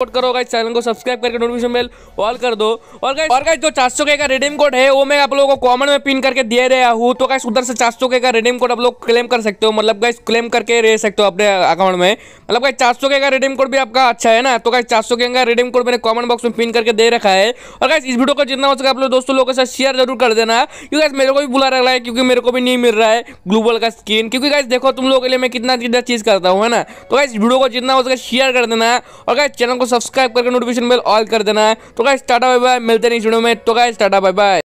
support करो guys channel को subscribe करके नोटिफिकेशन बेल ऑल कर दो और गाइस और गाइस जो चार सौ का रिडीम कोड है वो मैं आप लोगों को कमेंट में पिन करके दे रहा हूँ तो गाइस उधर से चार सौ का रिडीम कोड आप लोग क्लेम कर सकते हो मतलब गाइस क्लेम करके रह सकते हो अपने अकाउंट में मतलब गाइस चार सौ का रिडीम कोड भी आपका अच्छा है ना तो गाइस चार सौ का रिडीम कोड मैंने कॉमेंट बॉक्स में पिन करके दे रखा है और गाइस इस वीडियो को जितना हो सके आप लोग दोस्तों लोगों के साथ शेयर जरूर कर देना क्योंकि गाइस मेरे को भी बुला रखा है क्योंकि मेरे को भी नहीं मिल रहा है ग्लूबल का स्किन क्योंकि गाइस देखो तुम लोगों के लिए मैं कितना कितना चीज करता हूँ है ना तो गाइस वीडियो को जितना हो सके शेयर कर देना और गाइस चैनल को सब्सक्राइब करके नोटिफिकेशन बेल ऑल कर देना है तो क्या टाटा बाय बाय मिलते नहीं वीडियो में तो क्या टाटा बाय बाय